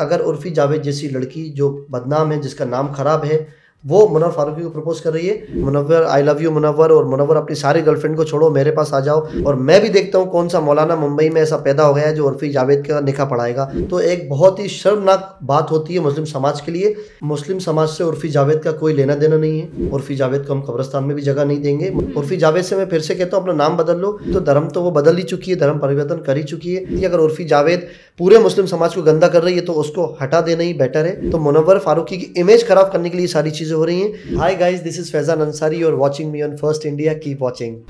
अगर उर्फी जावेद जैसी लड़की जो बदनाम है जिसका नाम ख़राब है वो मुनवर फारूकी को प्रपोज कर रही है मुनवर आई लव यू मुनवर और मुनवर अपनी सारी गर्लफ्रेंड को छोड़ो मेरे पास आ जाओ और मैं भी देखता हूँ कौन सा मौलाना मुंबई में ऐसा पैदा हो गया है जो उर्फी जावेद का निखा पढ़ाएगा तो एक बहुत ही शर्मनाक बात होती है मुस्लिम समाज के लिए मुस्लिम समाज से उर्फी जावेद का कोई लेना देना नहीं है उर्फी जावेद को हम कब्रस्तान में भी जगह नहीं देंगे उर्फी जावेद से मैं फिर से कहता हूँ अपना नाम बदल लो तो धर्म तो वो बदल ही चुकी है धर्म परिवर्तन कर ही चुकी है अगर उर्फी जावेद पूरे मुस्लिम समाज को गंदा कर रही है तो उसको हटा देना ही बेटर है तो मुनवर फारूकी की इमेज खराब करने के लिए सारी चीज़ें चीज़ें हो रही हैं hi guys this is Faizan Ansari और watching me on First India keep watching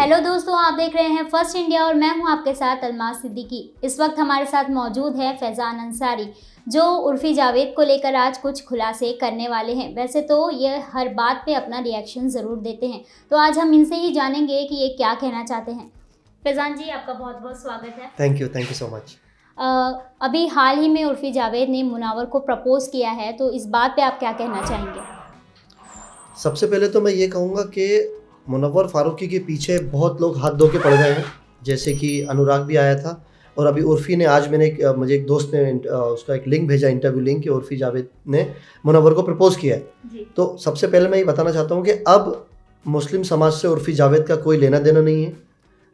hello दोस्तों आप देख रहे हैं फर्स्ट इंडिया और मैं हूं आपके साथ अलमा सिद्दीकी इस वक्त हमारे साथ मौजूद है फैज़ान अंसारी जो उर्फी जावेद को लेकर आज कुछ खुलासे करने वाले हैं वैसे तो ये हर बात पे अपना रिएक्शन ज़रूर देते हैं तो आज हम इनसे ही जानेंगे कि ये क्या कहना चाहते हैं फैज़ान जी आपका बहुत बहुत स्वागत है thank you thank you so much अभी हाल ही में उर्फी जावेद ने मुनावर को प्रपोज़ किया है तो इस बात पे आप क्या कहना चाहेंगे सबसे पहले तो मैं ये कहूँगा कि मुनवर फारूकी के पीछे बहुत लोग हाथ धो के पड़ गए हैं जैसे कि अनुराग भी आया था और अभी उर्फी ने आज मैंने एक, मुझे एक दोस्त ने उसका एक लिंक भेजा इंटरव्यू लिंक कि उर्फी जावेद ने मुनवर को प्रपोज़ किया है तो सबसे पहले मैं ये बताना चाहता हूँ कि अब मुस्लिम समाज से उर्फी जावेद का कोई लेना देना नहीं है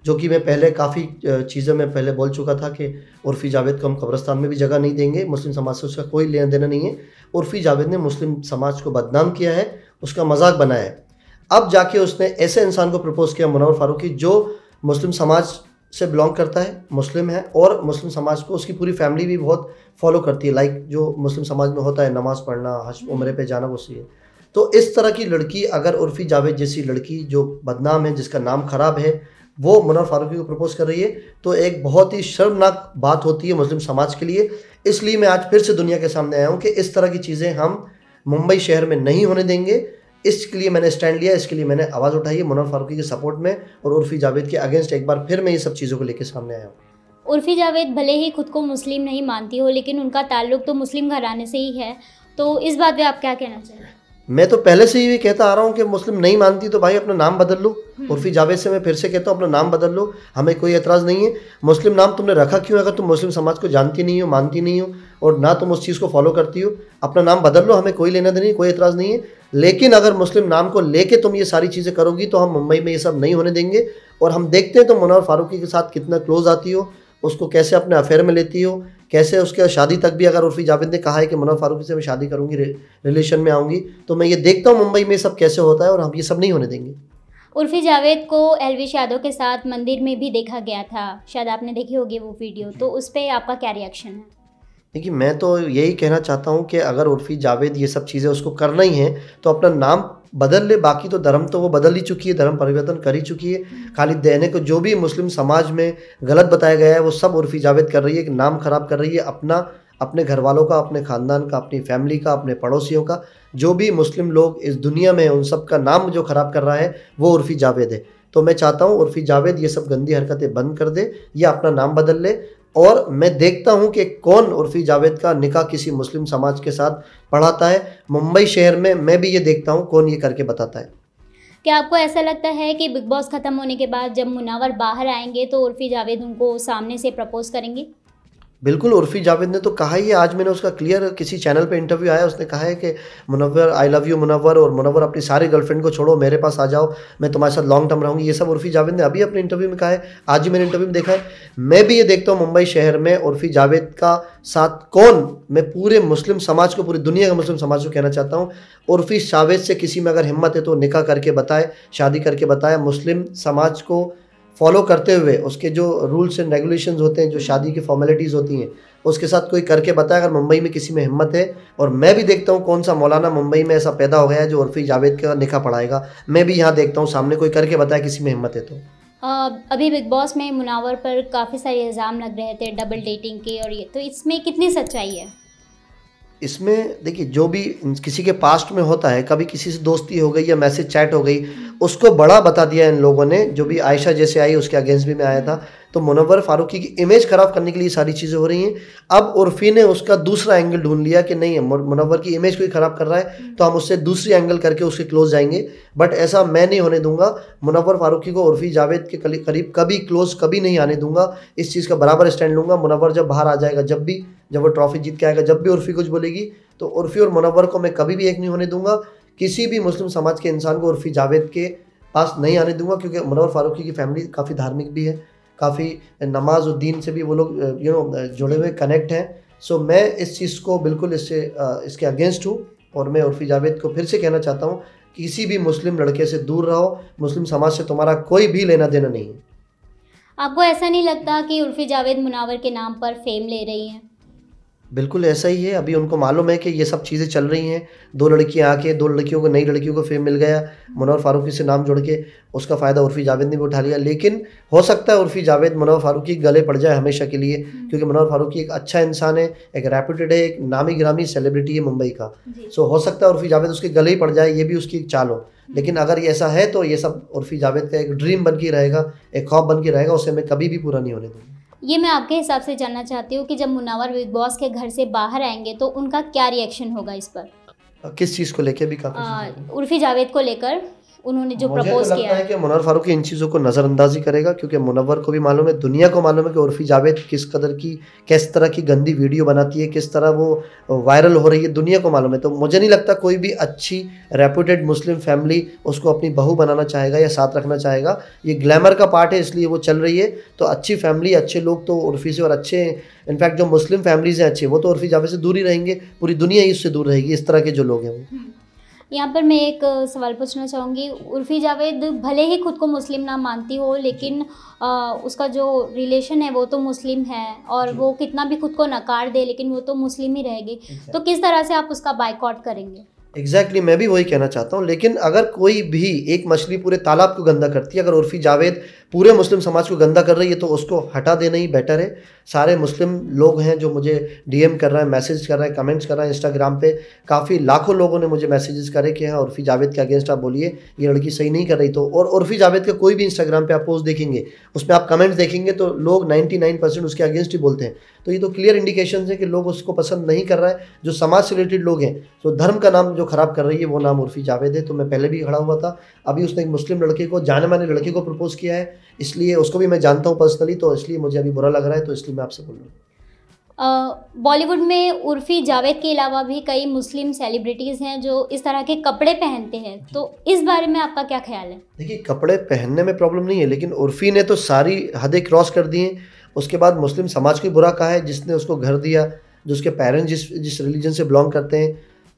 जो कि मैं पहले काफ़ी चीज़ें मैं पहले बोल चुका था कि उर्फ़ी जावेद को हम कब्रस्तान में भी जगह नहीं देंगे मुस्लिम समाज से उसका कोई लेना देना नहीं है उर्फ़ी जावेद ने मुस्लिम समाज को बदनाम किया है उसका मजाक बनाया है अब जाके उसने ऐसे इंसान को प्रपोज़ किया मुनावर फारूकी जो मुस्लिम समाज से बिलोंग करता है मुस्लिम है और मुस्लिम समाज को उसकी पूरी फैमिली भी बहुत फॉलो करती है लाइक जो मुस्लिम समाज में होता है नमाज़ पढ़ना हज हम्म। उम्र पे जाना वो सी है तो इस तरह की लड़की अगर उर्फ़ी जावेद जैसी लड़की जो बदनाम है जिसका नाम ख़राब है वो मनोहर फारूकी को प्रपोज कर रही है तो एक बहुत ही शर्मनाक बात होती है मुस्लिम समाज के लिए इसलिए मैं आज फिर से दुनिया के सामने आया हूँ कि इस तरह की चीज़ें हम मुंबई शहर में नहीं होने देंगे इसके लिए मैंने स्टैंड लिया इसके लिए मैंने आवाज़ उठाई है मनोहर फारूकी के सपोर्ट में और उर्फी जावेद के अगेंस्ट एक बार फिर मैं ये सब चीज़ों को लेकर सामने आया हूँ उर्फी जावेद भले ही खुद को मुस्लिम नहीं मानती हो लेकिन उनका ताल्लुक तो मुस्लिम घराने से ही है तो इस बात पे आप क्या कहना चाहेंगे मैं तो पहले से ही कहता आ रहा हूँ कि मुस्लिम नहीं मानती तो भाई अपना नाम बदल लो उर्फी हम्म। जावेद से मैं फिर से कहता हूँ अपना नाम बदल लो हमें कोई एतराज़ नहीं है मुस्लिम नाम तुमने रखा क्यों अगर तुम मुस्लिम समाज को जानती नहीं हो मानती नहीं हो और ना तुम उस चीज़ को फॉलो करती हो अपना नाम बदल लो हमें कोई लेना देना कोई एतराज़ नहीं है लेकिन अगर मुस्लिम नाम को लेके तुम ये सारी चीज़ें करोगी तो हम मुंबई में ये सब नहीं होने देंगे और हम देखते हैं तो मुनवर फारूकी के साथ कितना क्लोज आती हो उसको कैसे अपने अफेयर में लेती हो कैसे उसके शादी तक भी अगर उर्फी जावेद ने कहा है कि मना फारूकी से मैं शादी करूँगी रे, रिलेशन में आऊँगी तो मैं ये देखता हूँ मुंबई में सब कैसे होता है और हम ये सब नहीं होने देंगे उर्फी जावेद को एलविश यादव के साथ मंदिर में भी देखा गया था शायद आपने देखी होगी वो वीडियो तो उस पर आपका क्या रिएक्शन है देखिए मैं तो यही कहना चाहता हूँ कि अगर उर्फी जावेद ये सब चीज़ें उसको करना ही है तो अपना नाम बदल ले बाकी तो धर्म तो वो बदल ही चुकी है धर्म परिवर्तन कर ही चुकी है खाली देने को जो भी मुस्लिम समाज में गलत बताया गया है वो सब उर्फी जावेद कर रही है नाम ख़राब कर रही है अपना अपने घर वालों का अपने ख़ानदान का अपनी फैमिली का अपने पड़ोसियों का जो भी मुस्लिम लोग इस दुनिया में उन सब का नाम जो ख़राब कर रहा है वो उर्फी जावेद है तो मैं चाहता हूँ उर्फी जावेद ये सब गंदी हरकतें बंद कर दे या अपना नाम बदल ले और मैं देखता हूं कि कौन उर्फी जावेद का निकाह किसी मुस्लिम समाज के साथ पढ़ाता है मुंबई शहर में मैं भी ये देखता हूं कौन ये करके बताता है क्या आपको ऐसा लगता है कि बिग बॉस ख़त्म होने के बाद जब मुनावर बाहर आएंगे तो उर्फी जावेद उनको सामने से प्रपोज करेंगे बिल्कुल उर्फी जावेद ने तो कहा ही है आज मैंने उसका क्लियर किसी चैनल पे इंटरव्यू आया उसने कहा है कि मुनवर आई लव यू मुनवर और मुनवर अपनी सारी गर्लफ्रेंड को छोड़ो मेरे पास आ जाओ मैं तुम्हारे साथ लॉन्ग टर्म रहूँगी ये सब उर्फी जावेद ने अभी अपने इंटरव्यू में कहा है आज ही मैंने इंटरव्यू में देखा है मैं भी ये देखता हूँ मुंबई शहर में उर्फी जावेद का साथ कौन मैं पूरे मुस्लिम समाज को पूरी दुनिया के मुस्लिम समाज को कहना चाहता हूँ उर्फी जावेद से किसी में अगर हिम्मत है तो निकाह करके बताए शादी करके बताए मुस्लिम समाज को फॉलो करते हुए उसके जो रूल्स एंड रेगुलेशंस होते हैं जो शादी की फॉर्मेलिटीज़ होती हैं उसके साथ कोई करके बताए अगर मुंबई में किसी में हिम्मत है और मैं भी देखता हूँ कौन सा मौलाना मुंबई में ऐसा पैदा हो गया है जो उर्फी जावेद का निका पढ़ाएगा मैं भी यहाँ देखता हूँ सामने कोई करके बताया किसी में हिम्मत है तो अभी बिग बॉस में मुनावर पर काफ़ी सारे इल्ज़ाम लग रहे थे डबल डेटिंग के और ये तो इसमें कितनी सच्चाई है इसमें देखिए जो भी किसी के पास्ट में होता है कभी किसी से दोस्ती हो गई या मैसेज चैट हो गई उसको बड़ा बता दिया इन लोगों ने जो भी आयशा जैसे आई उसके अगेंस्ट भी मैं आया था तो मुनवर फारूकी की इमेज ख़राब करने के लिए सारी चीज़ें हो रही हैं अब उर्फी ने उसका दूसरा एंगल ढूंढ लिया कि नहीं मुनवर की इमेज कोई ख़राब कर रहा है तो हम उससे दूसरी एंगल करके उसके क्लोज जाएंगे बट ऐसा मैं नहीं होने दूंगा मुनवर फारूकी को उर्फी जावेद के करीब कभी क्लोज कभी नहीं आने दूंगा इस चीज़ का बराबर स्टैंड लूंगा मुनवर जब बाहर आ जाएगा जब भी जब वो ट्रॉफी जीत के आएगा जब भी उर्फी कुछ बोलेगी तो उर्फी और मुनवर को मैं कभी भी एक नहीं होने दूंगा किसी भी मुस्लिम समाज के इंसान को उर्फी जावेद के पास नहीं आने दूंगा क्योंकि मनोहर फारूकी की फैमिली काफ़ी धार्मिक भी है काफ़ी नमाज उद्दीन से भी वो लोग यू नो जुड़े हुए कनेक्ट हैं सो मैं इस चीज़ को बिल्कुल इससे इसके अगेंस्ट हूँ और मैं उर्फी जावेद को फिर से कहना चाहता हूँ किसी भी मुस्लिम लड़के से दूर रहो मुस्लिम समाज से तुम्हारा कोई भी लेना देना नहीं आपको ऐसा नहीं लगता कि उर्फी जावेद मुनावर के नाम पर फेम ले रही हैं बिल्कुल ऐसा ही है अभी उनको मालूम है कि ये सब चीज़ें चल रही हैं दो लड़कियाँ आके दो लड़कियों को नई लड़कियों को फेम मिल गया मनोहर फारूकी से नाम जोड़ के उसका फ़ायदा उर्फी जावेद ने भी उठा लिया लेकिन हो सकता है उर्फी जावेद मनोहर फारूकी गले पड़ जाए हमेशा के लिए हम्म। क्योंकि मनोहर फारूकी एक अच्छा इंसान है एक रेपूटेड है एक नामी ग्रामी सेलिब्रिटी है मुंबई का सो हो सकता है उर्फी जावेद उसके गले ही पड़ जाए ये भी उसकी एक चाल हो हम्म। लेकिन अगर ऐसा है तो ये सब उर्फी जावेद का एक ड्रीम बन के रहेगा एक खौफ बन के रहेगा उसे हमें कभी भी पूरा नहीं होने दूँगा ये मैं आपके हिसाब से जानना चाहती हूँ कि जब मुनावर बिग बॉस के घर से बाहर आएंगे तो उनका क्या रिएक्शन होगा इस पर किस चीज़ को लेकर भी काफ़ी उर्फी जावेद को लेकर उन्होंने जो प्रपोज किया है कि मुनवर फारूकी इन चीज़ों को नज़रअंदाजी करेगा क्योंकि मुनवर को भी मालूम है दुनिया को मालूम है कि उर्फी जावेद किस कदर की किस तरह की गंदी वीडियो बनाती है किस तरह वो वायरल हो रही है दुनिया को मालूम है तो मुझे नहीं लगता कोई भी अच्छी रेपूटेड मुस्लिम फैमिली उसको अपनी बहू बनाना चाहेगा या साथ रखना चाहेगा ये ग्लैमर का पार्ट है इसलिए वो चल रही है तो अच्छी फैमिली अच्छे लोग तो उर्फी से और अच्छे इनफैक्ट जो मुस्लिम फैमिलीज़ हैं अच्छे वो तो उर्फी जावेद से दूर ही रहेंगे पूरी दुनिया ही उससे दूर रहेगी इस तरह के जो लोग हैं वो यहाँ पर मैं एक सवाल पूछना चाहूँगी उर्फ़ी जावेद भले ही खुद को मुस्लिम ना मानती हो लेकिन आ, उसका जो रिलेशन है वो तो मुस्लिम है और वो कितना भी खुद को नकार दे लेकिन वो तो मुस्लिम ही रहेगी तो किस तरह से आप उसका बाइकआउट करेंगे एग्जैक्टली exactly, मैं भी वही कहना चाहता हूँ लेकिन अगर कोई भी एक मछली पूरे तालाब को गंदा करती है अगर उर्फी जावेद पूरे मुस्लिम समाज को गंदा कर रही है तो उसको हटा देना ही बेटर है सारे मुस्लिम लोग हैं जो मुझे डीएम कर रहे हैं मैसेज कर रहे हैं कमेंट्स कर रहे हैं इंस्टाग्राम पे काफ़ी लाखों लोगों ने मुझे मैसेजेस करे कि हाँ उर्फी जावेद के अगेंस्ट आप बोलिए ये लड़की सही नहीं कर रही तो और उर्फी जावेद का कोई भी इंस्टाग्राम पर आप पोस्ट देखेंगे उसमें आप कमेंट्स देखेंगे तो लोग नाइन्टी उसके अगेंस्ट ही बोलते हैं तो ये तो क्लियर इंडिकेशन है कि लोग उसको पसंद नहीं कर रहा है जो समाज से रिलेटेड लोग हैं तो धर्म का नाम जो जो ख़राब कर रही है वो नाम उर्फी जावेद है तो मैं पहले भी खड़ा हुआ था अभी उसने एक मुस्लिम लड़के को जाने माने लड़के को प्रपोज़ किया है इसलिए उसको भी मैं जानता हूँ पर्सनली तो इसलिए मुझे अभी बुरा लग रहा है तो इसलिए मैं आपसे बोल रहा हूँ बॉलीवुड में उर्फी जावेद के अलावा भी कई मुस्लिम सेलिब्रिटीज़ हैं जो इस तरह के कपड़े पहनते हैं तो इस बारे में आपका क्या ख्याल है देखिए कपड़े पहनने में प्रॉब्लम नहीं है लेकिन उर्फी ने तो सारी हदें क्रॉस कर दी हैं उसके बाद मुस्लिम समाज को बुरा कहा है जिसने उसको घर दिया जो उसके पेरेंट्स जिस जिस रिलीजन से बिलोंग करते हैं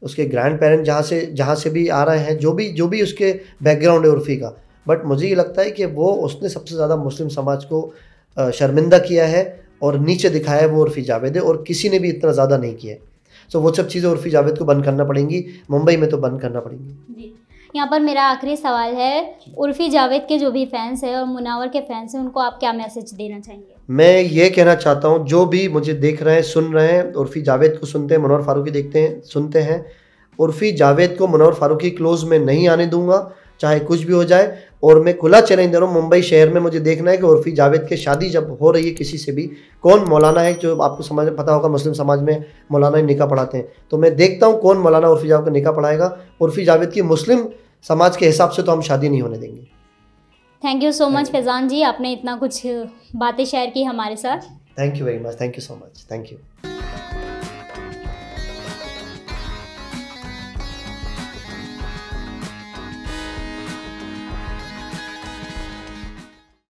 उसके ग्रैंड पेरेंट जहाँ से जहाँ से भी आ रहे हैं जो भी जो भी उसके बैकग्राउंड है उर्फी का बट मुझे ये लगता है कि वो उसने सबसे ज़्यादा मुस्लिम समाज को शर्मिंदा किया है और नीचे दिखाया है वो उर्फी जावेद है और किसी ने भी इतना ज़्यादा नहीं किया है सो वो सब चीज़ें उर्फी जावेद को बंद करना पड़ेंगी मुंबई में तो बंद करना पड़ेंगी यहाँ पर मेरा आखिरी सवाल है उर्फी जावेद के जो भी फैंस हैं और मुनावर के फैंस हैं उनको आप क्या मैसेज देना चाहेंगे मैं ये कहना चाहता हूँ जो भी मुझे देख रहे हैं सुन रहे हैं उर्फी जावेद को सुनते हैं मनोहर फारूकी देखते हैं सुनते हैं उर्फी जावेद को मनोहर फारूकी क्लोज में नहीं आने दूंगा चाहे कुछ भी हो जाए और मैं खुला चैलेंज दे रहा हूँ मुंबई शहर में मुझे देखना है कि उर्फी जावेद के शादी जब हो रही है किसी से भी कौन मौलाना है जो आपको समझ पता होगा मुस्लिम समाज में मौलाना निका पढ़ाते हैं तो मैं देखता हूँ कौन मौलाना उर्फी जावेद को निका पढ़ाएगा उर्फी जावेद की मुस्लिम समाज के हिसाब से तो हम शादी नहीं होने देंगे thank you so much Faizan ji आपने इतना कुछ बातें शेयर की हमारे साथ thank you very much thank you so much thank you